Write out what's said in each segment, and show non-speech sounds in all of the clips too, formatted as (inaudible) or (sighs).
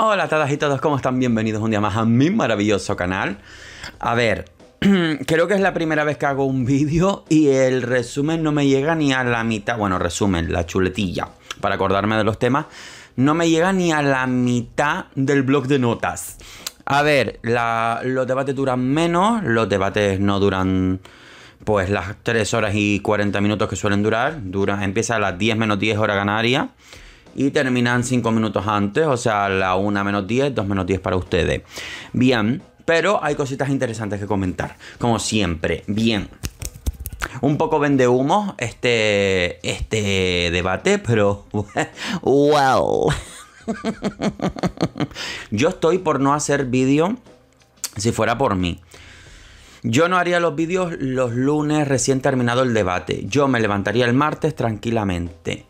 Hola a todas y todos, ¿cómo están? Bienvenidos un día más a mi maravilloso canal. A ver, (clears throat) creo que es la primera vez que hago un vídeo y el resumen no me llega ni a la mitad. Bueno, resumen, la chuletilla, para acordarme de los temas. No me llega ni a la mitad del blog de notas. A ver, los debates duran menos, los debates no duran pues las 3 horas y 40 minutos que suelen durar. Dura, empieza a las 10 menos 10 horas canaria y terminan 5 minutos antes, o sea, la 1 menos 10, 2 menos 10 para ustedes. Bien, pero hay cositas interesantes que comentar, como siempre. Bien. Un poco vende humo este, este debate, pero (laughs) wow. Yo estoy por no hacer vídeo si fuera por mí. Yo no haría los vídeos los lunes recién terminado el debate. Yo me levantaría el martes tranquilamente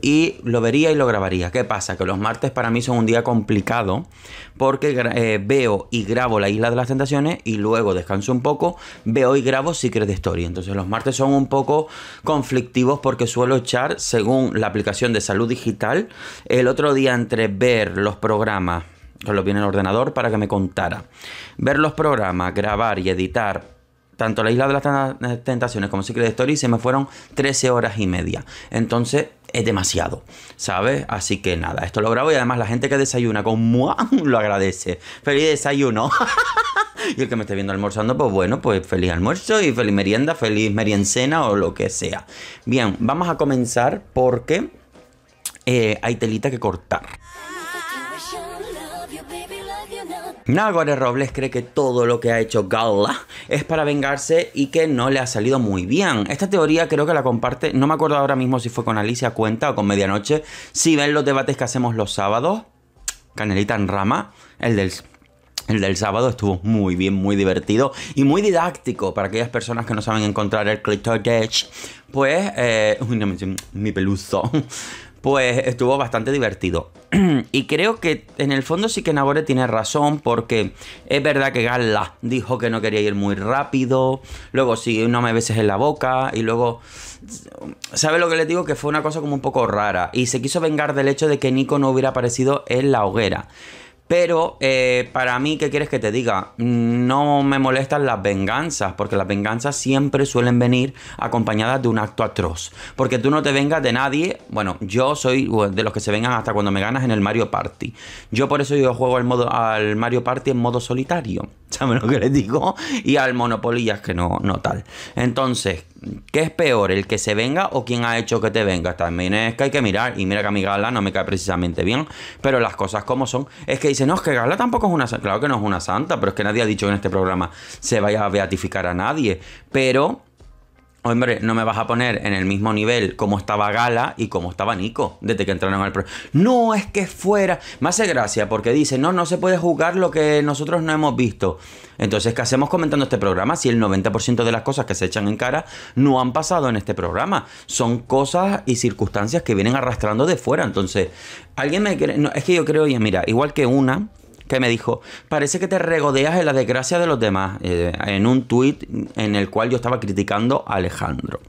y lo vería y lo grabaría. ¿Qué pasa? Que los martes para mí son un día complicado porque eh, veo y grabo La Isla de las Tentaciones y luego descanso un poco, veo y grabo Secret Story. Entonces los martes son un poco conflictivos porque suelo echar, según la aplicación de salud digital, el otro día entre ver los programas que lo viene el ordenador para que me contara, ver los programas, grabar y editar tanto la isla de las tentaciones como Secret Story se me fueron 13 horas y media. Entonces es demasiado, ¿sabes? Así que nada, esto lo grabo y además la gente que desayuna con mua (laughs) lo agradece. ¡Feliz desayuno! (laughs) y el que me esté viendo almorzando, pues bueno, pues feliz almuerzo y feliz merienda, feliz meriencena o lo que sea. Bien, vamos a comenzar porque eh, hay telita que cortar. Nagore Robles cree que todo lo que ha hecho Gala es para vengarse y que no le ha salido muy bien. Esta teoría creo que la comparte, no me acuerdo ahora mismo si fue con Alicia Cuenta o con Medianoche. Si ven los debates que hacemos los sábados, Canelita en Rama, el del el del sábado estuvo muy bien, muy divertido y muy didáctico para aquellas personas que no saben encontrar el clitoridge. Pues, eh, (laughs) mi peluzo pues estuvo bastante divertido. (clears throat) y creo que en el fondo sí que Nabore tiene razón, porque es verdad que Gala dijo que no quería ir muy rápido, luego sí, no me beses en la boca, y luego... ¿Sabe lo que le digo? Que fue una cosa como un poco rara, y se quiso vengar del hecho de que Nico no hubiera aparecido en la hoguera. Pero eh, para mí, ¿qué quieres que te diga? No me molestan las venganzas, porque las venganzas siempre suelen venir acompañadas de un acto atroz. Porque tú no te vengas de nadie. Bueno, yo soy de los que se vengan hasta cuando me ganas en el Mario Party. Yo por eso yo juego al, Mario Party en modo solitario. (laughs) ¿Saben lo que les digo? Y al Monopoly ya es que no, no tal. Entonces, ¿qué es peor? ¿El que se venga o quién ha hecho que te venga? También es que hay que mirar. Y mira que a mi gala no me cae precisamente bien. Pero las cosas como son. Es que dice, no, es que Carla tampoco es una santa. Claro que no es una santa, pero es que nadie ha dicho en este programa se vaya a beatificar a nadie. Pero Hombre, no me vas a poner en el mismo nivel como estaba Gala y como estaba Nico desde que entraron al programa. No, es que fuera. Me hace gracia porque dice, no, no se puede jugar lo que nosotros no hemos visto. Entonces, ¿qué hacemos comentando este programa si el 90% de las cosas que se echan en cara no han pasado en este programa? Son cosas y circunstancias que vienen arrastrando de fuera. Entonces, alguien me... Quiere? es que yo creo, y mira, igual que una que me dijo, parece que te regodeas en la desgracia de los demás, eh, en un tuit en el cual yo estaba criticando a Alejandro.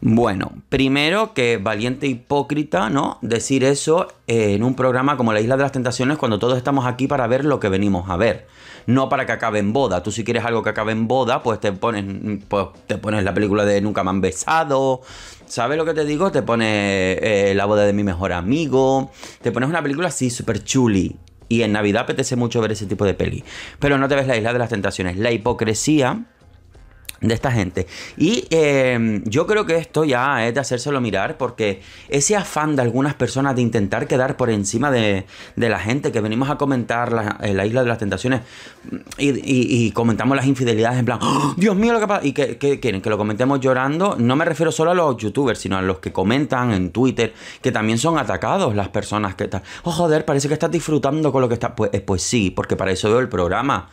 Bueno, primero que valiente hipócrita, ¿no? Decir eso en un programa como La Isla de las Tentaciones cuando todos estamos aquí para ver lo que venimos a ver. No para que acabe en boda. Tú si quieres algo que acabe en boda, pues te pones, pues te pones la película de Nunca me han besado. ¿Sabes lo que te digo? Te pones eh, La boda de mi mejor amigo. Te pones una película así, súper chuli. Y en Navidad apetece mucho ver ese tipo de peli. Pero no te ves la isla de las tentaciones. La hipocresía de esta gente. Y em, yo creo que esto ya es de hacérselo mirar porque ese afán de algunas personas de intentar quedar por encima de, la gente que venimos a comentar la, eh, la isla de las tentaciones mm, y, comentamos las infidelidades en plan, ¡Oh, Dios mío, lo que pasa... Y que, quieren que lo comentemos llorando. No me refiero solo a los youtubers, sino a los que comentan en Twitter, que también son atacados las personas que están... Oh, joder, parece que estás disfrutando con lo que estás... Pues, eh, pues sí, porque para eso veo el programa.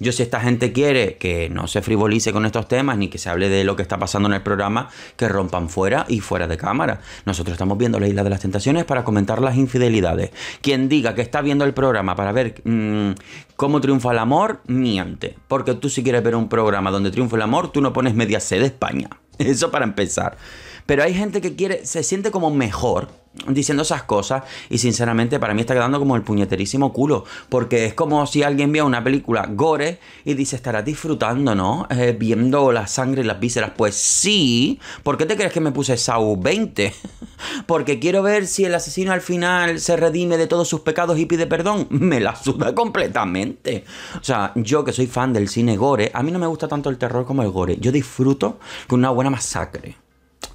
Yo si esta gente quiere que no se frivolice con estos temas ni que se hable de lo que está pasando en el programa, que rompan fuera y fuera de cámara. Nosotros estamos viendo la Isla de las Tentaciones para comentar las infidelidades. Quien diga que está viendo el programa para ver mm, cómo triunfa el amor, miente. Porque tú si quieres ver un programa donde triunfa el amor, tú no pones media de España. (laughs) Eso para empezar. Pero hay gente que quiere, se siente como mejor diciendo esas cosas y sinceramente para mí está quedando como el puñeterísimo culo porque es como si alguien viera una película gore y dice estará disfrutando no eh, viendo la sangre y las vísceras pues sí ¿por qué te crees que me puse sau 20? (laughs) porque quiero ver si el asesino al final se redime de todos sus pecados y pide perdón (laughs) me la suda completamente o sea yo que soy fan del cine gore a mí no me gusta tanto el terror como el gore yo disfruto con una buena masacre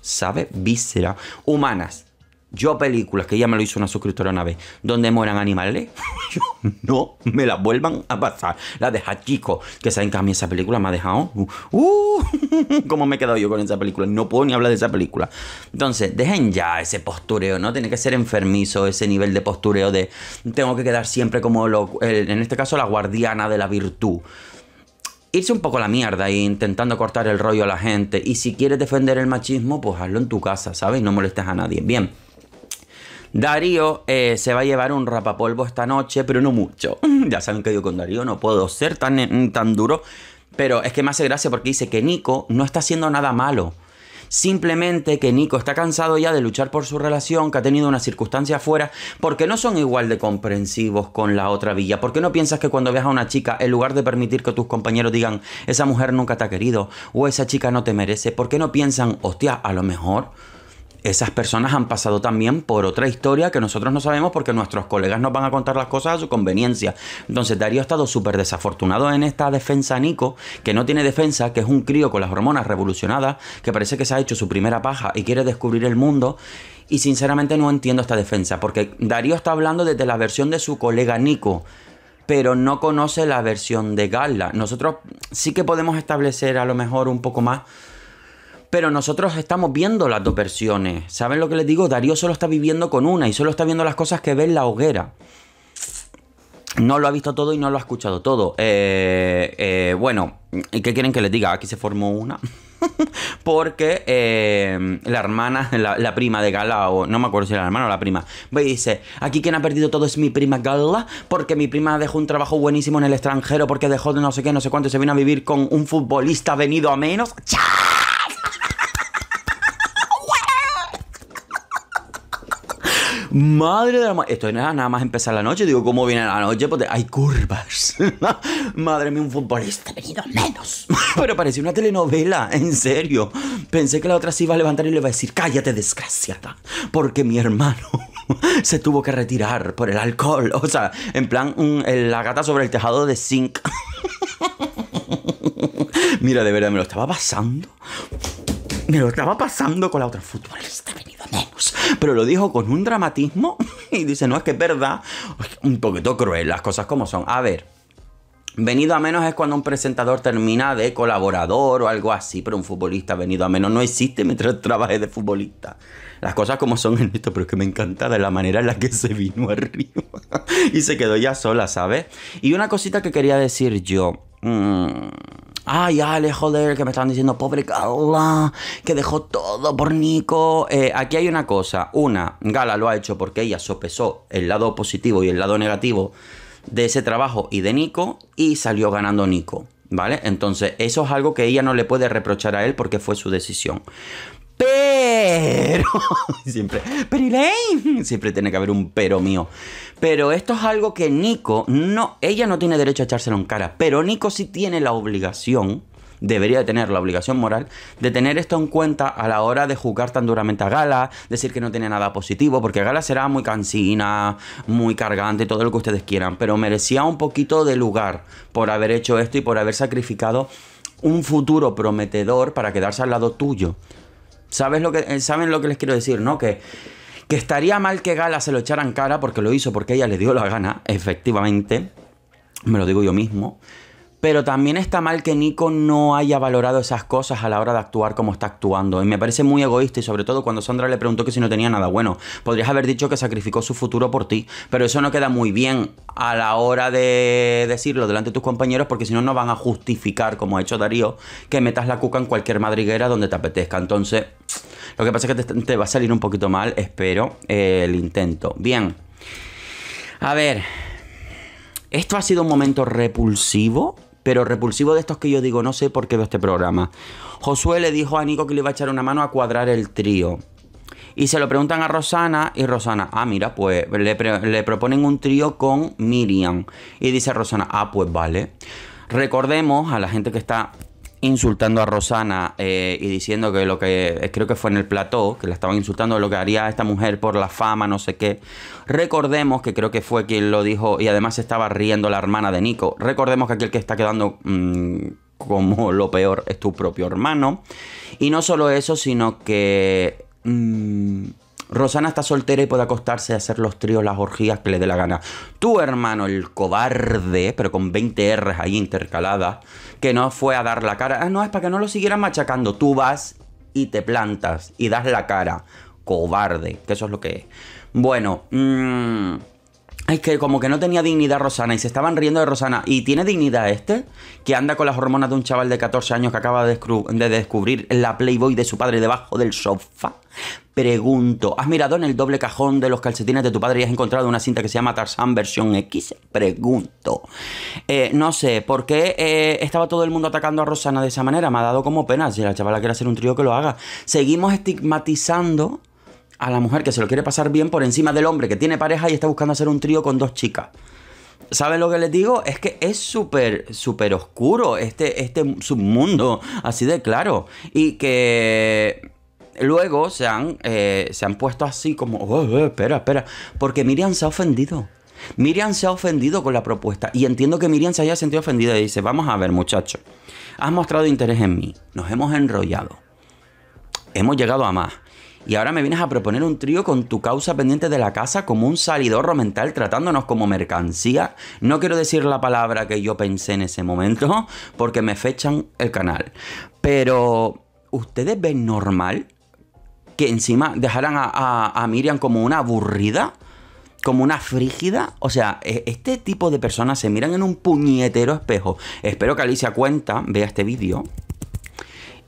¿sabe? Vísceras humanas. Yo películas, que ya me lo hizo una suscriptora una vez, donde mueran animales, (laughs) no me las vuelvan a pasar. La de Hachiko, que saben que a mí esa película me ha dejado... Uh, uh, (laughs) ¿Cómo me he quedado yo con esa película? No puedo ni hablar de esa película. Entonces, dejen ya ese postureo, ¿no? Tiene que ser enfermizo ese nivel de postureo de... Tengo que quedar siempre como, lo, en este caso, la guardiana de la virtud irse un poco a la mierda e intentando cortar el rollo a la gente. Y si quieres defender el machismo, pues hazlo en tu casa, ¿sabes? No molestes a nadie. Bien. Darío eh, se va a llevar un rapapolvo esta noche, pero no mucho. (laughs) ya saben que yo con Darío no puedo ser tan, eh, tan duro. Pero es que me hace gracia porque dice que Nico no está haciendo nada malo simplemente que Nico está cansado ya de luchar por su relación, que ha tenido una circunstancia afuera, porque no son igual de comprensivos con la otra villa, ¿Por qué no piensas que cuando veas a una chica, en lugar de permitir que tus compañeros digan, esa mujer nunca te ha querido, o esa chica no te merece, ¿por qué no piensan, hostia, a lo mejor esas personas han pasado también por otra historia que nosotros no sabemos porque nuestros colegas nos van a contar las cosas a su conveniencia. Entonces, Darío ha estado súper desafortunado en esta defensa Nico, que no tiene defensa, que es un crío con las hormonas revolucionadas, que parece que se ha hecho su primera paja y quiere descubrir el mundo. Y sinceramente no entiendo esta defensa, porque Darío está hablando desde la versión de su colega Nico pero no conoce la versión de Gala. Nosotros sí que podemos establecer a lo mejor un poco más pero nosotros estamos viendo las dos versiones. ¿Saben lo que les digo? Darío solo está viviendo con una y solo está viendo las cosas que ve en la hoguera. No lo ha visto todo y no lo ha escuchado todo. Eh, eh, bueno, ¿y qué quieren que les diga? Aquí se formó una. (laughs) Porque eh, la hermana, la, prima de Gala, o no me acuerdo si era la hermana o la prima, dice: Aquí quien ha perdido todo es mi prima Gala, porque mi prima dejó un trabajo buenísimo en el extranjero, porque dejó de no sé qué, no sé cuánto, y se vino a vivir con un futbolista venido a menos. ¡Chao! Madre de la... Esto no era nada más empezar la noche. Digo, ¿cómo viene la noche? Porque hay curvas. (laughs) Madre mía, un futbolista venido menos. (laughs) Pero parecía una telenovela, en serio. Pensé que la otra se iba a levantar y le iba a decir, cállate desgraciada, porque mi hermano (laughs) se tuvo que retirar por el alcohol. O sea, en plan, la gata sobre el tejado de zinc. Mira, de verdad, me lo estaba pasando. Me lo estaba pasando con la otra futbolista. Pero lo dijo con un dramatismo (laughs) y dice, no, es que es verdad. Un poquito cruel, las cosas como son. A ver, Venido a menos es cuando un presentador termina de colaborador o algo así, pero un futbolista venido a menos no existe mientras trabaje de futbolista. Las cosas como son (laughs) en esto, pero es que me encanta de la manera en la que se vino arriba (laughs) y se quedó ya sola, ¿sabes? Y una cosita que quería decir yo. Mmm Ay, Ale, joder, que me están diciendo, pobre Gala, que dejó todo por Nico. Eh, aquí hay una cosa. Una, Gala lo ha hecho porque ella sopesó el lado positivo y el lado negativo de ese trabajo y de Nico y salió ganando Nico. ¿Vale? Entonces, eso es algo que ella no le puede reprochar a él porque fue su decisión. Pero pero. (laughs) siempre. Pero Siempre tiene que haber un pero mío. Pero esto es algo que Nico no. Ella no tiene derecho a echárselo en cara. Pero Nico sí tiene la obligación. Debería tener la obligación moral de tener esto en cuenta a la hora de jugar tan duramente a Gala, decir que no tiene nada positivo, porque Gala será muy cansina, muy cargante, todo lo que ustedes quieran, pero merecía un poquito de lugar por haber hecho esto y por haber sacrificado un futuro prometedor para quedarse al lado tuyo. ¿Sabes lo que, eh, ¿Saben lo que les quiero decir, no? Que, que estaría mal que Gala se lo echaran cara porque lo hizo porque ella le dio la gana, efectivamente. Me lo digo yo mismo. Pero también está mal que Nico no haya valorado esas cosas a la hora de actuar como está actuando. Y me parece muy egoísta y sobre todo cuando Sandra le preguntó que si no tenía nada bueno. Podrías haber dicho que sacrificó su futuro por ti. Pero eso no queda muy bien a la hora de decirlo delante de tus compañeros porque si no, no van a justificar, como ha hecho Darío, que metas la cuca en cualquier madriguera donde te apetezca. Entonces, lo que pasa es que te, va a salir un poquito mal, espero, eh, el intento. Bien. A ver. Esto ha sido un momento repulsivo pero repulsivo de estos que yo digo, no sé por qué veo este programa. Josué le dijo a Nico que le iba a echar una mano a cuadrar el trío. Y se lo preguntan a Rosana y Rosana, ah, mira, pues le, le proponen un trío con Miriam. Y dice Rosana, ah, pues vale. Recordemos a la gente que está insultando a Rosana eh, y diciendo que lo que eh, creo que fue en el plató, que la estaban insultando, lo que haría esta mujer por la fama, no sé qué. Recordemos que creo que fue quien lo dijo y además estaba riendo la hermana de Nico. Recordemos que aquel que está quedando mm, como lo peor es tu propio hermano. Y no solo eso, sino que... Mm, Rosana está soltera y puede acostarse a hacer los tríos, las orgías que le dé la gana. Tu hermano, el cobarde, pero con 20 R's ahí intercaladas, que no fue a dar la cara. Ah, no, es para que no lo siguieran machacando. Tú vas y te plantas y das la cara. Cobarde, que eso es lo que es. Bueno, mm, Es que como que no tenía dignidad Rosana y se estaban riendo de Rosana. ¿Y tiene dignidad este? Que anda con las hormonas de un chaval de 14 años que acaba de, descubrir la Playboy de su padre debajo del sofá. Pregunto, ¿has mirado en el doble cajón de los calcetines de tu padre y has encontrado una cinta que se llama Tarzan versión X? Pregunto. Eh, no sé, ¿por qué eh, estaba todo el mundo atacando a Rosana de esa manera? Me ha dado como pena. Si la chavala quiere hacer un trío, que lo haga. Seguimos estigmatizando a la mujer que se lo quiere pasar bien por encima del hombre que tiene pareja y está buscando hacer un trío con dos chicas. ¿Saben lo que les digo? Es que es súper, súper oscuro este, este submundo, así de claro. Y que luego se han, eh, se han puesto así como, oh, eh, espera, espera, porque Miriam se ha ofendido. Miriam se ha ofendido con la propuesta y entiendo que Miriam se haya sentido ofendida y dice, vamos a ver muchachos, has mostrado interés en mí, nos hemos enrollado, hemos llegado a más y ahora me vienes a proponer un trío con tu causa pendiente de la casa como un salidor romental, tratándonos como mercancía. No quiero decir la palabra que yo pensé en ese momento (laughs) porque me fechan el canal. Pero, ¿ustedes ven normal que encima dejaran a, Miriam como una aburrida, como una frígida. O sea, e, este tipo de personas se miran en un puñetero espejo. Espero que Alicia Cuenta vea este vídeo.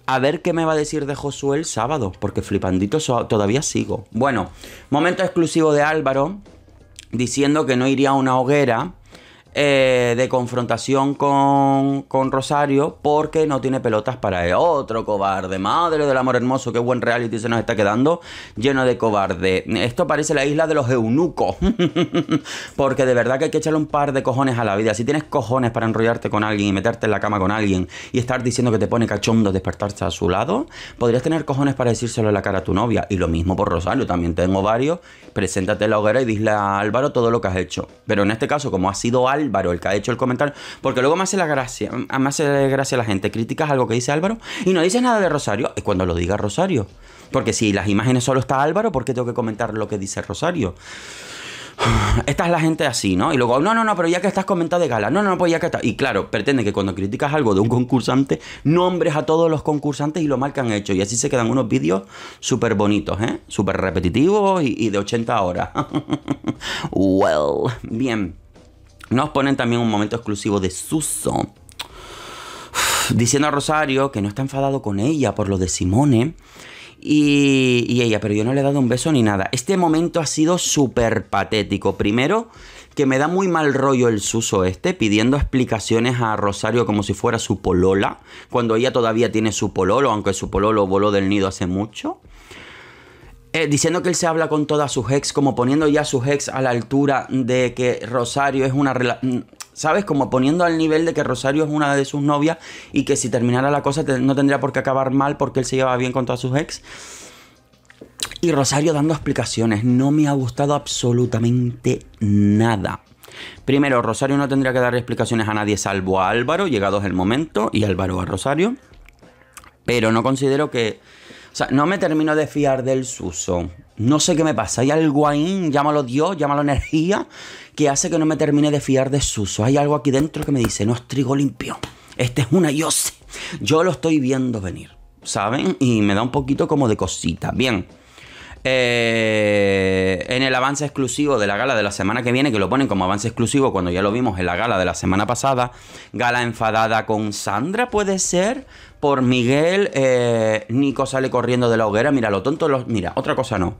A ver qué me va a decir de Josué el sábado, porque flipandito todavía sigo. Bueno, momento exclusivo de Álvaro diciendo que no iría a una hoguera eh, de confrontación con, Rosario porque no tiene pelotas para Otro cobarde, madre del amor hermoso, qué buen reality se nos está quedando, lleno de cobarde. Esto parece la isla de los eunucos, (laughs) porque de verdad que hay que echarle un par de cojones a la vida. Si tienes cojones para enrollarte con alguien y meterte en la cama con alguien y estar diciendo que te pone cachondo despertarse a su lado, podrías tener cojones para decírselo en la cara a tu novia. Y lo mismo por Rosario, también tengo varios. Preséntate en la hoguera y dile a Álvaro todo lo que has hecho. Pero en este caso, como ha sido algo. Álvaro, el que ha hecho el comentario, porque luego más hace la gracia, me hace gracia la gente, criticas algo que dice Álvaro y no dices nada de Rosario, es cuando lo diga Rosario. Porque si las imágenes solo está Álvaro, ¿por qué tengo que comentar lo que dice Rosario? (sighs) Esta la gente así, ¿no? Y luego, no, no, no, pero ya que estás comentado de gala, no, no, pues ya que estás, Y claro, pretende que cuando criticas algo de un concursante, nombres a todos los concursantes y lo mal que han hecho. Y así se quedan unos vídeos súper bonitos, ¿eh? Súper repetitivos y, y de 80 horas. (laughs) well, bien. Nos ponen también un momento exclusivo de Suso, diciendo a Rosario que no está enfadado con ella por lo de Simone. Y, ella, pero yo no le he dado un beso ni nada. Este momento ha sido súper patético. Primero, que me da muy mal rollo el suso este, pidiendo explicaciones a Rosario como si fuera su polola, cuando ella todavía tiene su pololo, aunque su pololo voló del nido hace mucho. Eh, diciendo que él se habla con todas sus ex, como poniendo ya sus ex a la altura de que Rosario es una mm, ¿Sabes? Como poniendo al nivel de que Rosario es una de sus novias y que si terminara la cosa no tendría por qué acabar mal porque él se llevaba bien con todas sus ex. Y Rosario dando explicaciones. No me ha gustado absolutamente nada. Primero, Rosario no tendría que dar explicaciones a nadie salvo a Álvaro, llegados el momento, y Álvaro a Rosario. Pero no considero que o sea, no me termino de fiar del suso. No sé qué me pasa. Hay algo ahí, llámalo Dios, llámalo energía, que hace que no me termine de fiar de suso. Hay algo aquí dentro que me dice, no es trigo limpio. Este es una yo sé. Yo lo estoy viendo venir, ¿saben? Y me da un poquito como de cosita. Bien. Eh, en el avance exclusivo de la gala de la semana que viene, que lo ponen como avance exclusivo cuando ya lo vimos en la gala de la semana pasada, gala enfadada con Sandra, puede ser, por Miguel, eh, Nico sale corriendo de la hoguera, mira, lo tonto, los, mira, otra cosa no.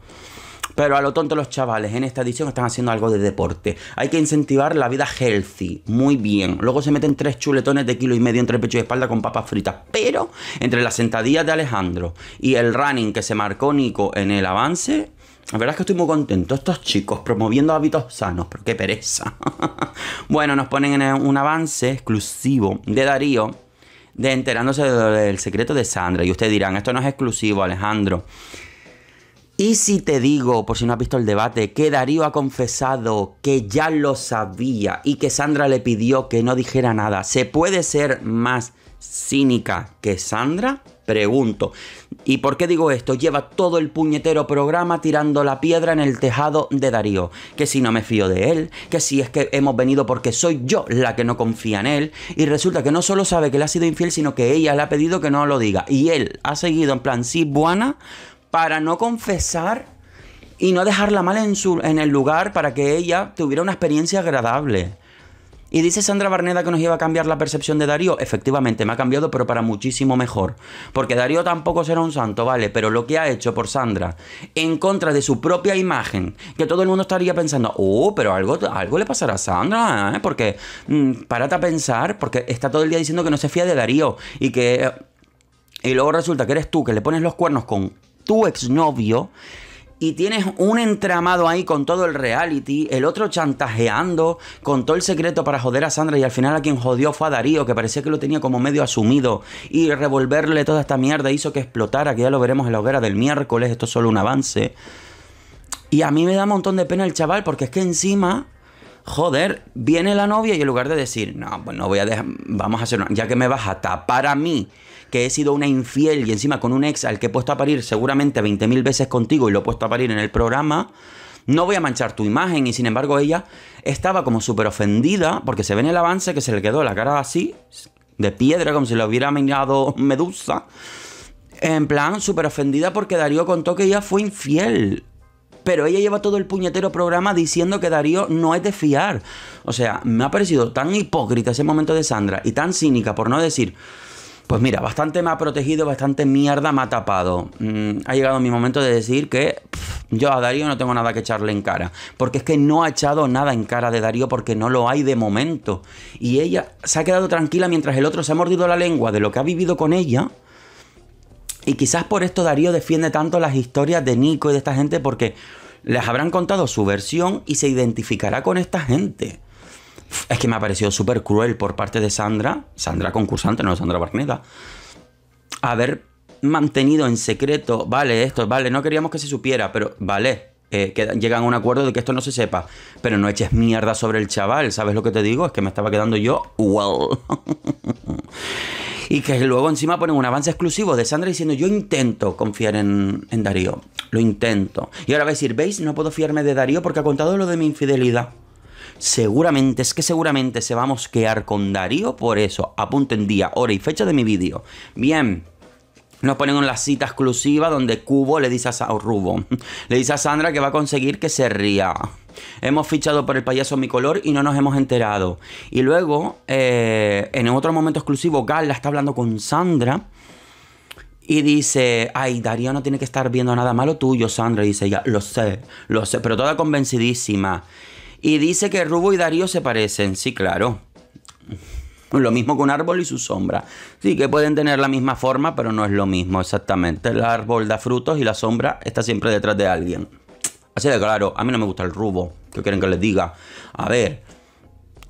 Pero a lo tonto los chavales en esta edición están haciendo algo de deporte. Hay que incentivar la vida healthy. Muy bien. Luego se meten tres chuletones de kilo y medio entre pecho y espalda con papas fritas. Pero entre las sentadillas de Alejandro y el running que se marcó Nico en el avance, la verdad es que estoy muy contento. Estos chicos promoviendo hábitos sanos, pero qué pereza. (laughs) bueno, nos ponen en un avance exclusivo de Darío de enterándose del secreto de Sandra. Y ustedes dirán, esto no es exclusivo, Alejandro. Y si te digo, por si no has visto el debate, que Darío ha confesado que ya lo sabía y que Sandra le pidió que no dijera nada, ¿se puede ser más cínica que Sandra? Pregunto. ¿Y por qué digo esto? Lleva todo el puñetero programa tirando la piedra en el tejado de Darío. Que si no me fío de él, que si es que hemos venido porque soy yo la que no confía en él. Y resulta que no solo sabe que le ha sido infiel, sino que ella le ha pedido que no lo diga. Y él ha seguido en plan, sí, buena, para no confesar y no dejarla mal en, en el lugar para que ella tuviera una experiencia agradable. Y dice Sandra Barneda que nos iba a cambiar la percepción de Darío. Efectivamente, me ha cambiado, pero para muchísimo mejor. Porque Darío tampoco será un santo, ¿vale? Pero lo que ha hecho por Sandra, en contra de su propia imagen, que todo el mundo estaría pensando, oh, pero algo, algo le pasará a Sandra, ¿eh? Porque, mm, parate a pensar, porque está todo el día diciendo que no se fía de Darío y que... Eh, y luego resulta que eres tú que le pones los cuernos con tu exnovio y tienes un entramado ahí con todo el reality, el otro chantajeando, con todo el secreto para joder a Sandra y al final a quien jodió fue a Darío, que parecía que lo tenía como medio asumido, y revolverle toda esta mierda hizo que explotara, que ya lo veremos en la hoguera del miércoles, esto es solo un avance. Y a mí me da un montón de pena el chaval, porque es que encima joder, viene la novia y en lugar de decir, no, pues no voy a dejar, vamos a hacer ya que me vas a tapar a mí que he sido una infiel y encima con un ex al que he puesto a parir seguramente 20.000 veces contigo y lo he puesto a parir en el programa, no voy a manchar tu imagen. Y sin embargo ella estaba como súper ofendida porque se ve en el avance que se le quedó la cara así, de piedra, como si lo hubiera mirado Medusa. En plan, súper ofendida porque Darío contó que ella fue infiel. Pero ella lleva todo el puñetero programa diciendo que Darío no es de fiar. O sea, me ha parecido tan hipócrita ese momento de Sandra y tan cínica, por no decir pues mira, bastante me ha protegido, bastante mierda me ha tapado. Mm, ha llegado mi momento de decir que yo a Darío no tengo nada que echarle en cara. Porque es que no ha echado nada en cara de Darío porque no lo hay de momento. Y ella se ha quedado tranquila mientras el otro se ha mordido la lengua de lo que ha vivido con ella. Y quizás por esto Darío defiende tanto las historias de Nico y de esta gente porque les habrán contado su versión y se identificará con esta gente es que me ha parecido súper cruel por parte de Sandra, Sandra concursante, no Sandra Barneda, haber mantenido en secreto, vale, esto, vale, no queríamos que se supiera, pero vale, eh, que llegan a un acuerdo de que esto no se sepa, pero no eches mierda sobre el chaval, ¿sabes lo que te digo? Es que me estaba quedando yo, wow. (laughs) y que luego encima ponen un avance exclusivo de Sandra diciendo yo intento confiar en, en Darío, lo intento. Y ahora va a decir, ¿veis? No puedo fiarme de Darío porque ha contado lo de mi infidelidad seguramente, es que seguramente se va a mosquear con Darío por eso. Apunten día, hora y fecha de mi vídeo. Bien. Nos ponen en la cita exclusiva donde Cubo le dice a Rubo, (laughs) le dice a Sandra que va a conseguir que se ría. Hemos fichado por el payaso mi color y no nos hemos enterado. Y luego, eh, en otro momento exclusivo, Gala está hablando con Sandra y dice, ay, Darío no tiene que estar viendo nada malo tuyo, Sandra. dice ya lo sé, lo sé, pero toda convencidísima. Y dice que Rubo y Darío se parecen, sí, claro. Lo mismo que un árbol y su sombra. Sí, que pueden tener la misma forma, pero no es lo mismo exactamente. El árbol da frutos y la sombra está siempre detrás de alguien. Así de claro, a mí no me gusta el rubo. ¿Qué quieren que les diga? A ver,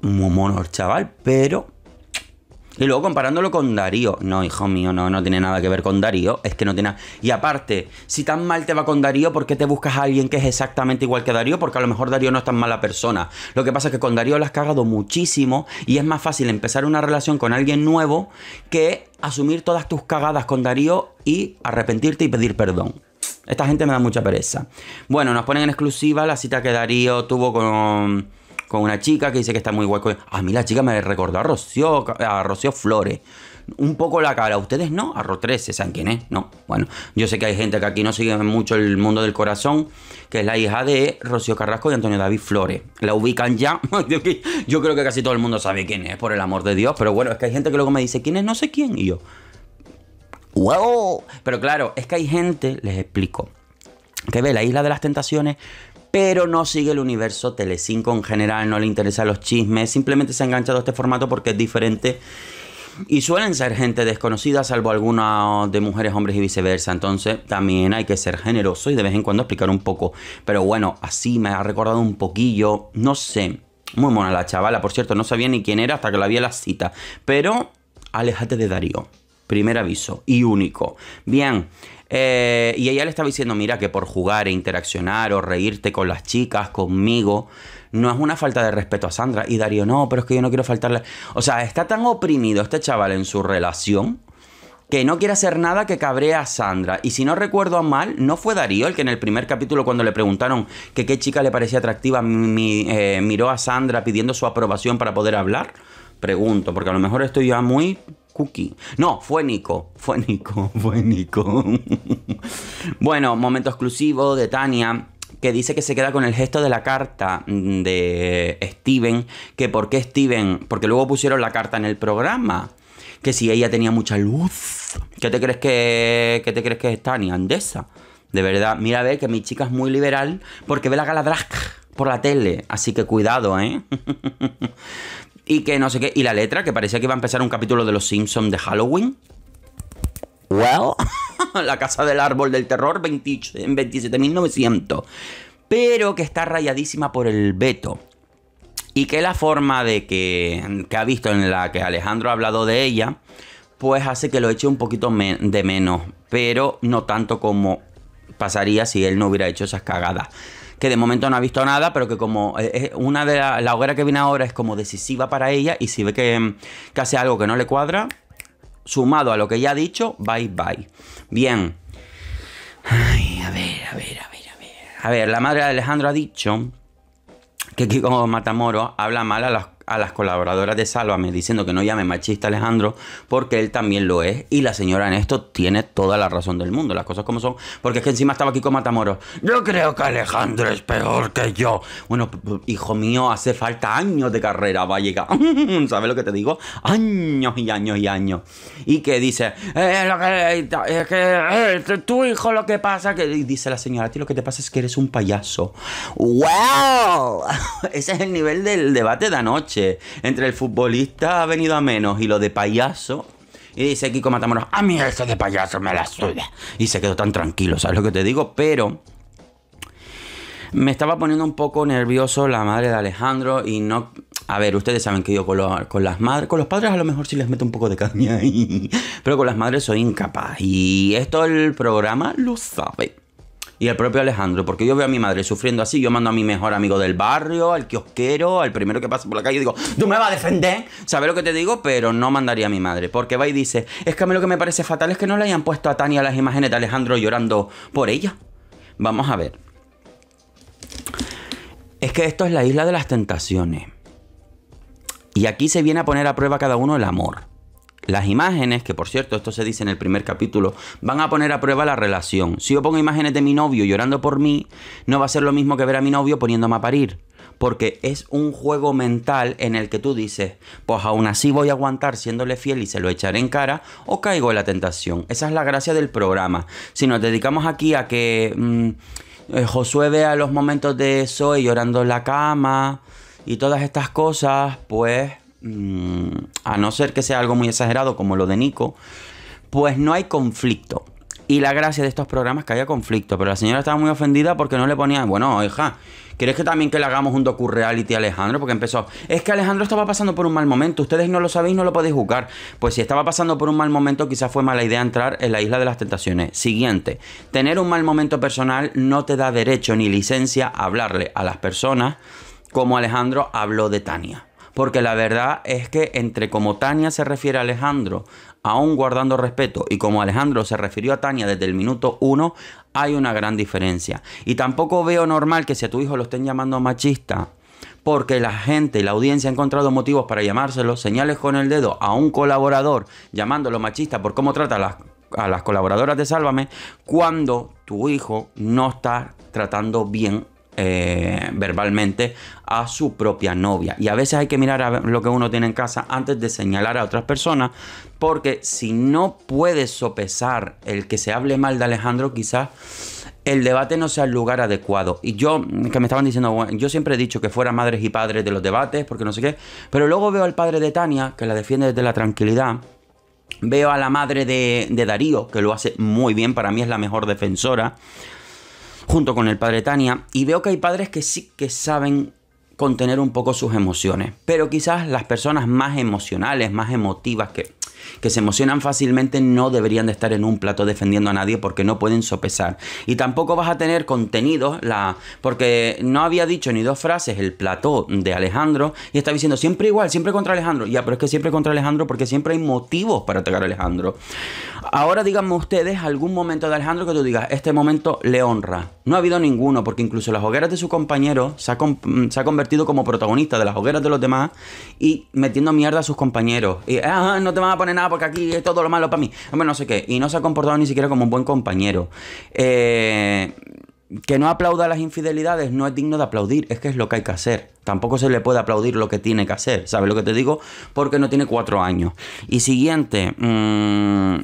un mono chaval, pero y luego comparándolo con Darío. No, hijo mío, no, no tiene nada que ver con Darío. Es que no tiene nada. Y aparte, si tan mal te va con Darío, ¿por qué te buscas a alguien que es exactamente igual que Darío? Porque a lo mejor Darío no es tan mala persona. Lo que pasa es que con Darío la has cagado muchísimo y es más fácil empezar una relación con alguien nuevo que asumir todas tus cagadas con Darío y arrepentirte y pedir perdón. Esta gente me da mucha pereza. Bueno, nos ponen en exclusiva la cita que Darío tuvo con con una chica que dice que está muy guay. A mí la chica me recordó a Rocío, Flores. Un poco la cara, ¿ustedes no? A 13, ¿saben quién es? No. Bueno, yo sé que hay gente que aquí no sigue mucho el mundo del corazón, que es la hija de Rocío Carrasco y Antonio David Flores. La ubican ya. (laughs) yo creo que casi todo el mundo sabe quién es, por el amor de Dios. Pero bueno, es que hay gente que luego me dice, ¿quién es? No sé quién. Y yo, ¡wow! Pero claro, es que hay gente, les explico, que ve la isla de las tentaciones pero no sigue el universo Telecinco en general, no le interesan los chismes, simplemente se ha enganchado a este formato porque es diferente y suelen ser gente desconocida, salvo algunas de mujeres, hombres y viceversa. Entonces también hay que ser generoso y de vez en cuando explicar un poco. Pero bueno, así me ha recordado un poquillo, no sé. Muy mona la chavala, por cierto, no sabía ni quién era hasta que la vi en la cita. Pero aléjate de Darío. Primer aviso y único. Bien, eh, y ella le estaba diciendo, mira, que por jugar e interaccionar o reírte con las chicas, conmigo, no es una falta de respeto a Sandra. Y Darío, no, pero es que yo no quiero faltarle... O sea, está tan oprimido este chaval en su relación que no quiere hacer nada que cabrea a Sandra. Y si no recuerdo mal, no fue Darío el que en el primer capítulo, cuando le preguntaron que qué chica le parecía atractiva, eh, miró a Sandra pidiendo su aprobación para poder hablar. Pregunto, porque a lo mejor estoy ya muy cookie. No, fue Nico, fue Nico, (laughs) fue Nico. bueno, momento exclusivo de Tania que dice que se queda con el gesto de la carta mm, de Steven, que por qué Steven, porque luego pusieron la carta en el programa, que si ella tenía mucha luz, ¿qué te crees que, qué te crees que es Tania, andesa? De verdad, mira a ver que mi chica es muy liberal porque ve la gala por la tele, así que cuidado, ¿eh? (laughs) y que no sé qué. Y la letra, que parecía que iba a empezar un capítulo de Los Simpsons de Halloween. Well, (laughs) la casa del árbol del terror en 27.900. Pero que está rayadísima por el veto. Y que la forma de que, que ha visto en la que Alejandro ha hablado de ella, pues hace que lo eche un poquito de menos. Pero no tanto como pasaría si él no hubiera hecho esas cagadas que de momento no ha visto nada, pero que como eh, es una de la, la hoguera que viene ahora es como decisiva para ella y si ve que, que hace algo que no le cuadra, sumado a lo que ya ha dicho, bye bye. Bien. Ay, a ver, a ver, a ver, a ver. A ver, la madre de Alejandro ha dicho que Kiko Matamoro habla mal a las a las colaboradoras de Sálvame diciendo que no llame machista Alejandro porque él también lo es y la señora en esto tiene toda la razón del mundo, las cosas como son, porque es que encima estaba aquí con Matamoros. Yo creo que Alejandro es peor que yo. Bueno, hijo mío, hace falta años de carrera, va a llegar. (laughs) ¿Sabes lo que te digo? Años y años y años. Y que dice, eh, es que, es eh, tu hijo lo que pasa, que y dice la señora, a ti lo que te pasa es que eres un payaso. ¡Wow! (laughs) Ese es el nivel del debate de anoche entre el futbolista ha venido a menos y lo de payaso. Y dice Kiko Matamoros, a mí eso de payaso me la suda. Y se quedó tan tranquilo, ¿sabes lo que te digo? Pero me estaba poniendo un poco nervioso la madre de Alejandro y no... A ver, ustedes saben que yo con, con las madres, con los padres a lo mejor sí les meto un poco de caña ahí, pero con las madres soy incapaz. Y esto el programa lo sabe y el propio Alejandro, porque yo veo a mi madre sufriendo así, yo mando a mi mejor amigo del barrio, al kiosquero, al primero que pasa por la calle, y digo, tú me vas a defender, ¿sabes lo que te digo? Pero no mandaría a mi madre, porque va y dice, es que a mí lo que me parece fatal es que no le hayan puesto a Tania las imágenes de Alejandro llorando por ella. Vamos a ver. Es que esto es la isla de las tentaciones. Y aquí se viene a poner a prueba cada uno el amor. Las imágenes, que por cierto, esto se dice en el primer capítulo, van a poner a prueba la relación. Si yo pongo imágenes de mi novio llorando por mí, no va a ser lo mismo que ver a mi novio poniéndome a parir. Porque es un juego mental en el que tú dices, pues aún así voy a aguantar siéndole fiel y se lo echaré en cara o caigo en la tentación. Esa es la gracia del programa. Si nos dedicamos aquí a que mm, eh, Josué vea los momentos de Zoe llorando en la cama y todas estas cosas, pues Mm, a no ser que sea algo muy exagerado como lo de Nico, pues no hay conflicto. Y la gracia de estos programas es que haya conflicto, pero la señora estaba muy ofendida porque no le ponía, bueno, hija, ¿quieres que también que le hagamos un docu reality a Alejandro? Porque empezó, es que Alejandro estaba pasando por un mal momento, ustedes no lo sabéis, no lo podéis juzgar. Pues si estaba pasando por un mal momento, quizás fue mala idea entrar en la isla de las tentaciones. Siguiente, tener un mal momento personal no te da derecho ni licencia a hablarle a las personas como Alejandro habló de Tania porque la verdad es que entre como Tania se refiere a Alejandro, aún guardando respeto, y como Alejandro se refirió a Tania desde el minuto uno, hay una gran diferencia. Y tampoco veo normal que si a tu hijo lo estén llamando machista, porque la gente y la audiencia ha encontrado motivos para llamárselo, señales con el dedo a un colaborador llamándolo machista por cómo trata a las, a las colaboradoras de Sálvame, cuando tu hijo no está tratando bien eh, verbalmente a su propia novia. Y a veces hay que mirar a lo que uno tiene en casa antes de señalar a otras personas, porque si no puedes sopesar el que se hable mal de Alejandro, quizás el debate no sea el lugar adecuado. Y yo, que me estaban diciendo, yo siempre he dicho que fuera madres y padres de los debates, porque no sé qué, pero luego veo al padre de Tania, que la defiende desde la tranquilidad, veo a la madre de Darío, que lo hace muy bien, para mí es la mejor defensora, junto con el padre Tania y veo que hay padres que sí que saben contener un poco sus emociones, pero quizás las personas más emocionales, más emotivas, que, que se emocionan fácilmente, no deberían de estar en un plato defendiendo a nadie porque no pueden sopesar. Y tampoco vas a tener contenido, la, porque no había dicho ni dos frases el plato de Alejandro y está diciendo siempre igual, siempre contra Alejandro. Ya, pero es que siempre contra Alejandro porque siempre hay motivos para atacar a Alejandro. Ahora díganme ustedes algún momento de Alejandro que tú digas, este momento le honra. No ha habido ninguno, porque incluso las hogueras de su compañero se ha, mm, convertido como protagonista de las hogueras de los demás y metiendo mierda a sus compañeros. Y, ah, no te van a poner nada porque aquí es todo lo malo para mí. Hombre, no sé qué. Y no se ha comportado ni siquiera como un buen compañero. Eh, que no aplauda las infidelidades no es digno de aplaudir, es que es lo que hay que hacer. Tampoco se le puede aplaudir lo que tiene que hacer, ¿sabes lo que te digo? Porque no tiene cuatro años. Y siguiente, mm,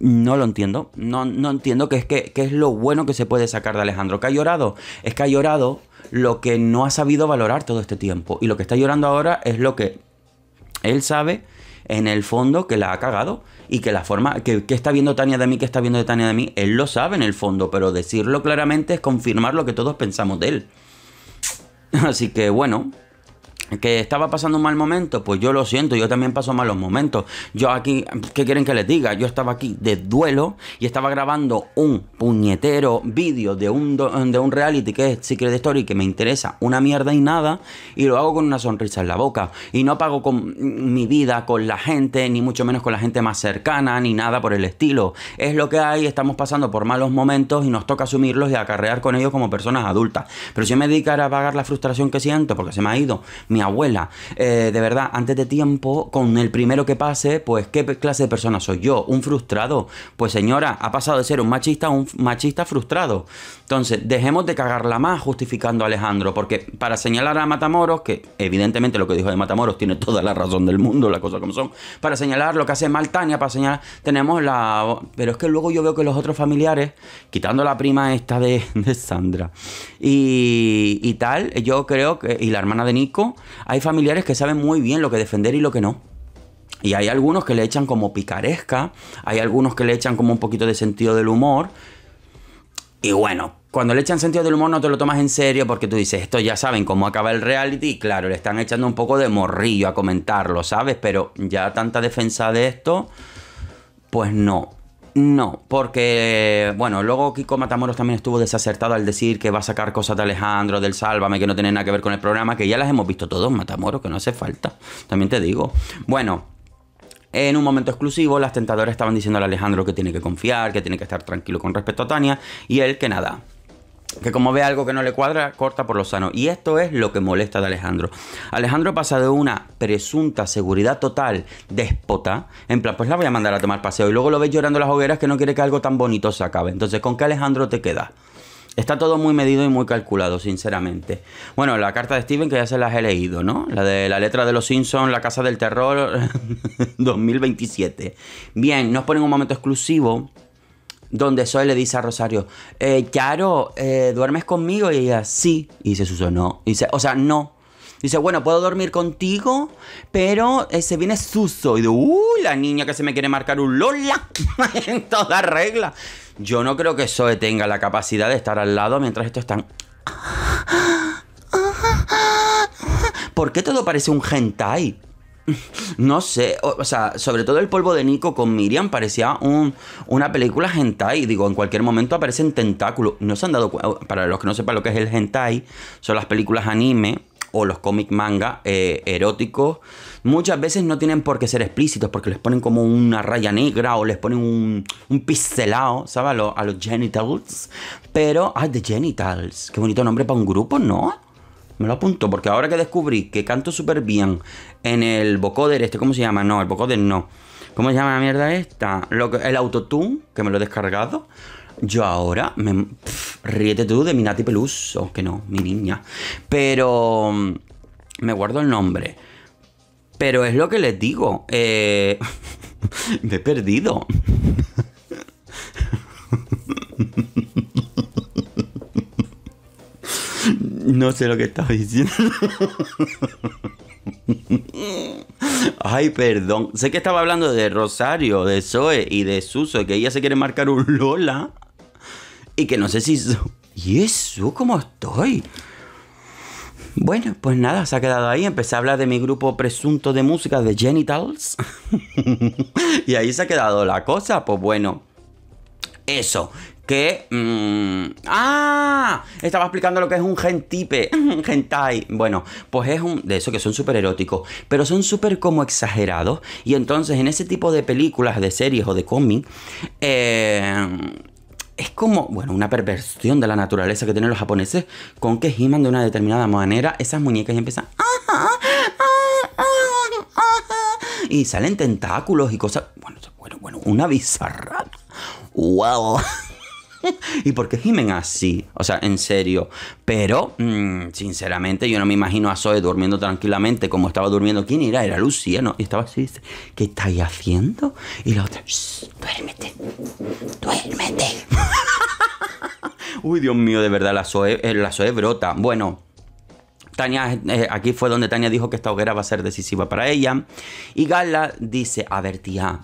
no lo entiendo. No, no entiendo qué es, que, es lo bueno que se puede sacar de Alejandro. ¿Que ha llorado? Es que ha llorado lo que no ha sabido valorar todo este tiempo. Y lo que está llorando ahora es lo que él sabe en el fondo que la ha cagado y que la forma que, que, está viendo Tania de mí, que está viendo de Tania de mí, él lo sabe en el fondo, pero decirlo claramente es confirmar lo que todos pensamos de él. (laughs) Así que bueno, que estaba pasando un mal momento, pues yo lo siento, yo también paso malos momentos. Yo aquí, ¿qué quieren que les diga? Yo estaba aquí de duelo y estaba grabando un puñetero vídeo de un, de un reality que es Secret Story que me interesa una mierda y nada y lo hago con una sonrisa en la boca y no pago con mi vida con la gente, ni mucho menos con la gente más cercana, ni nada por el estilo. Es lo que hay, estamos pasando por malos momentos y nos toca asumirlos y acarrear con ellos como personas adultas. Pero si me dedicara a pagar la frustración que siento porque se me ha ido abuela. Eh, de verdad, antes de tiempo, con el primero que pase, pues, ¿qué clase de persona soy yo? ¿Un frustrado? Pues señora, ha pasado de ser un machista a un machista frustrado. Entonces, dejemos de cagarla más justificando a Alejandro, porque para señalar a Matamoros, que evidentemente lo que dijo de Matamoros tiene toda la razón del mundo, las cosas como son, para señalar lo que hace mal Tania, para señalar, tenemos la... Pero es que luego yo veo que los otros familiares, quitando la prima esta de, (laughs) Sandra y, y tal, yo creo que... Y la hermana de Nico, hay familiares que saben muy bien lo que defender y lo que no. Y hay algunos que le echan como picaresca, hay algunos que le echan como un poquito de sentido del humor. Y bueno, cuando le echan sentido del humor no te lo tomas en serio porque tú dices, esto ya saben cómo acaba el reality y claro, le están echando un poco de morrillo a comentarlo, ¿sabes? Pero ya tanta defensa de esto, pues no. No, porque, bueno, luego Kiko Matamoros también estuvo desacertado al decir que va a sacar cosas de Alejandro, del Sálvame, que no tienen nada que ver con el programa, que ya las hemos visto todos, Matamoros, que no hace falta, también te digo. Bueno, en un momento exclusivo, las tentadoras estaban diciendo a Alejandro que tiene que confiar, que tiene que estar tranquilo con respecto a Tania, y él que nada, que como ve algo que no le cuadra, corta por lo sano. Y esto es lo que molesta de Alejandro. Alejandro pasa de una presunta seguridad total déspota, en plan, pues la voy a mandar a tomar paseo y luego lo ves llorando las hogueras que no quiere que algo tan bonito se acabe. Entonces, ¿con qué Alejandro te queda? Está todo muy medido y muy calculado, sinceramente. Bueno, la carta de Steven que ya se las he leído, ¿no? La de la letra de los Simpson, La Casa del Terror 2027. (laughs) Bien, nos ponen un momento exclusivo donde Zoe le dice a Rosario, eh, Charo, eh, ¿duermes conmigo? Y ella, sí. Y dice Suso, no. dice, o sea, no. Dice, bueno, puedo dormir contigo, pero eh, se viene Suso. Y de uh, la niña que se me quiere marcar un Lola (laughs) en toda regla. Yo no creo que Zoe tenga la capacidad de estar al lado mientras estos están... (laughs) ¿Por qué todo parece un hentai? No sé, o, sea, sobre todo el polvo de Nico con Miriam parecía una película hentai. Digo, en cualquier momento aparecen tentáculos. No se han dado oh, para los que no sepan lo que es el hentai, son las películas anime o los cómic manga eh, eróticos. Muchas veces no tienen por qué ser explícitos porque les ponen como una raya negra o les ponen un, un ¿sabes? A, los genitals. Pero, ah, The Genitals. Qué bonito nombre para un grupo, ¿no? Me lo apunto, porque ahora que descubrí que canto súper bien en el vocoder, este, ¿cómo se llama? No, el vocoder no. ¿Cómo se llama la mierda esta? Lo el autotune, que me lo he descargado. Yo ahora me. ríete tú de mi Nati o que no, mi niña. Pero. Mm, me guardo el nombre. Pero es lo que les digo. Eh, (laughs) me he perdido. No sé lo que estaba diciendo. Ay, perdón. Sé que estaba hablando de Rosario, de Zoe y de Suso, que ella se quiere marcar un Lola. Y que no sé si... ¿Y eso? ¿Cómo estoy? Bueno, pues nada, se ha quedado ahí. Empecé a hablar de mi grupo presunto de música de Genitals. (laughs) y ahí se ha quedado la cosa. Pues bueno, eso que... Mm, ¡Ah! Estaba explicando lo que es un gentipe, un hentai. Bueno, pues es un... De eso que son súper eróticos, pero son súper como exagerados. Y entonces en ese tipo de películas, de series o de cómics, eh, es como, bueno, una perversión de la naturaleza que tienen los japoneses con que giman de una determinada manera esas muñecas y empiezan... ¡Ah, ah, ah, ah y salen tentáculos y cosas. Bueno, bueno, bueno, una bizarra. ¡Wow! (laughs) ¿Y por qué gimen así? O sea, en serio. Pero, mm, sinceramente, yo no me imagino a Zoe durmiendo tranquilamente como estaba durmiendo. ¿Quién era? Era Lucía, ¿no? Y estaba así, ¿qué estáis haciendo? Y la otra, Shh, duérmete, duérmete. (laughs) Uy, Dios mío, de verdad, la Zoe, eh, brota. Bueno, Tania, eh, aquí fue donde Tania dijo que esta hoguera va a ser decisiva para ella. Y Gala dice, a ver tía,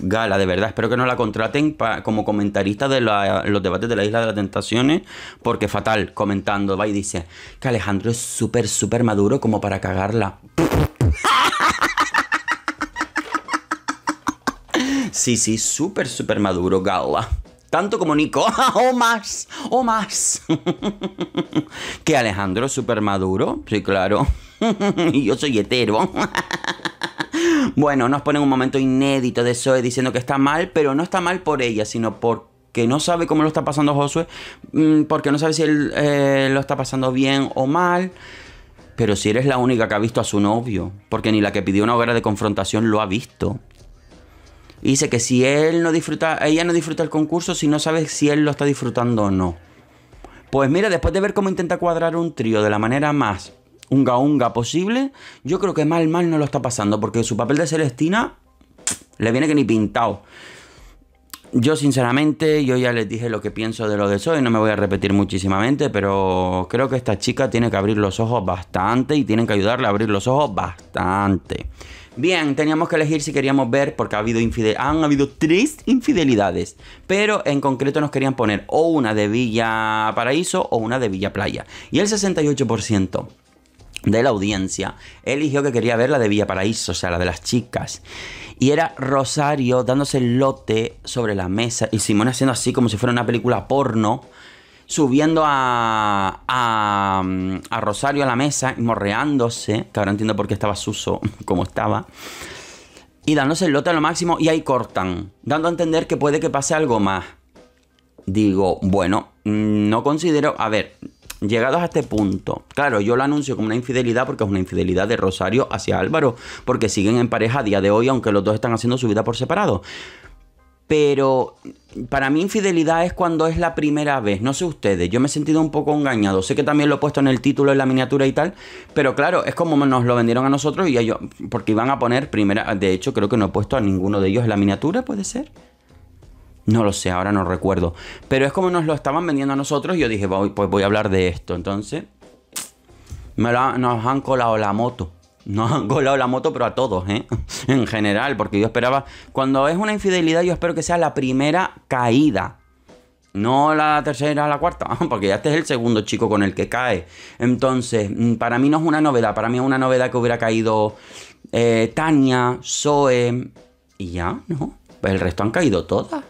gala, de verdad. Espero que no la contraten como comentarista de los debates de la Isla de las Tentaciones, porque fatal, comentando, va y dice que Alejandro es súper, súper maduro como para cagarla. (laughs) Sí, sí, súper, súper maduro, gala. Tanto como Nico, (laughs) o más, o más. (laughs) que Alejandro es súper maduro, sí, claro. y yo soy hetero. Bueno, nos ponen un momento inédito de Zoe diciendo que está mal, pero no está mal por ella, sino porque no sabe cómo lo está pasando Josué, mm, porque no sabe si él eh, lo está pasando bien o mal. Pero si eres la única que ha visto a su novio, porque ni la que pidió una hoguera de confrontación lo ha visto. dice que si él no disfruta, ella no disfruta el concurso si no sabe si él lo está disfrutando o no. Pues mira, después de ver cómo intenta cuadrar un trío de la manera más unga unga posible, yo creo que mal mal no lo está pasando, porque su papel de Celestina le viene que ni pintado. Yo sinceramente, yo ya les dije lo que pienso de lo de Zoe, no me voy a repetir muchísimamente, pero creo que esta chica tiene que abrir los ojos bastante y tienen que ayudarle a abrir los ojos bastante. Bien, teníamos que elegir si queríamos ver, porque ha habido han habido tres infidelidades, pero en concreto nos querían poner o una de Villa Paraíso o una de Villa Playa. Y el 68% de la audiencia eligió que quería ver la de Paraíso. o sea, la de las chicas. Y era Rosario dándose el lote sobre la mesa y Simón haciendo así como si fuera una película porno, subiendo a, a, Rosario a la mesa y morreándose, que ahora entiendo por qué estaba suso (laughs) como estaba, y dándose el lote a lo máximo y ahí cortan, dando a entender que puede que pase algo más. Digo, bueno, mm, no considero, a ver, llegados a este punto, claro, yo lo anuncio como una infidelidad porque es una infidelidad de Rosario hacia Álvaro, porque siguen en pareja a día de hoy, aunque los dos están haciendo su vida por separado. Pero para mí infidelidad es cuando es la primera vez, no sé ustedes, yo me he sentido un poco engañado, sé que también lo he puesto en el título, en la miniatura y tal, pero claro, es como nos lo vendieron a nosotros y yo, porque iban a poner primera, de hecho creo que no he puesto a ninguno de ellos en la miniatura, puede ser. No lo sé, ahora no recuerdo. Pero es como nos lo estaban vendiendo a nosotros y yo dije, pues voy a hablar de esto. Entonces, nos han colado la moto. Nos han colado la moto, pero a todos, ¿eh? (laughs) en general, porque yo esperaba... Cuando es una infidelidad, yo espero que sea la primera caída. No la tercera, la cuarta, (laughs) porque ya este es el segundo chico con el que cae. Entonces, mm, para mí no es una novedad, para mí es una novedad que hubiera caído eh, Tania, Zoe y ya, ¿no? Pues el resto han caído todas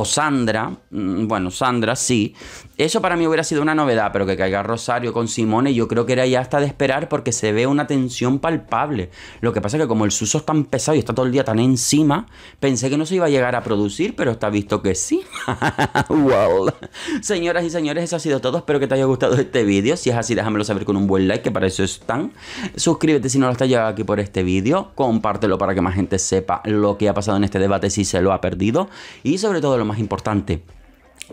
o Sandra, mm, bueno, Sandra sí, eso para mí hubiera sido una novedad, pero que caiga Rosario con Simone yo creo que era ya hasta de esperar porque se ve una tensión palpable. Lo que pasa es que como el suso es tan pesado y está todo el día tan encima, pensé que no se iba a llegar a producir, pero está visto que sí. (laughs) wow. Señoras y señores, eso ha sido todo. Espero que te haya gustado este vídeo. Si es así, déjamelo saber con un buen like, que para eso están. Suscríbete si no lo has llegado aquí por este vídeo. Compártelo para que más gente sepa lo que ha pasado en este debate si se lo ha perdido. Y sobre todo lo más importante,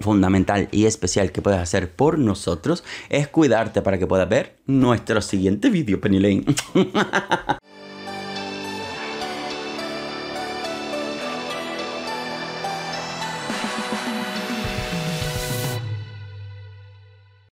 fundamental y especial que puedes hacer por nosotros es cuidarte para que puedas ver nuestro siguiente vídeo, Penny Lane. (laughs)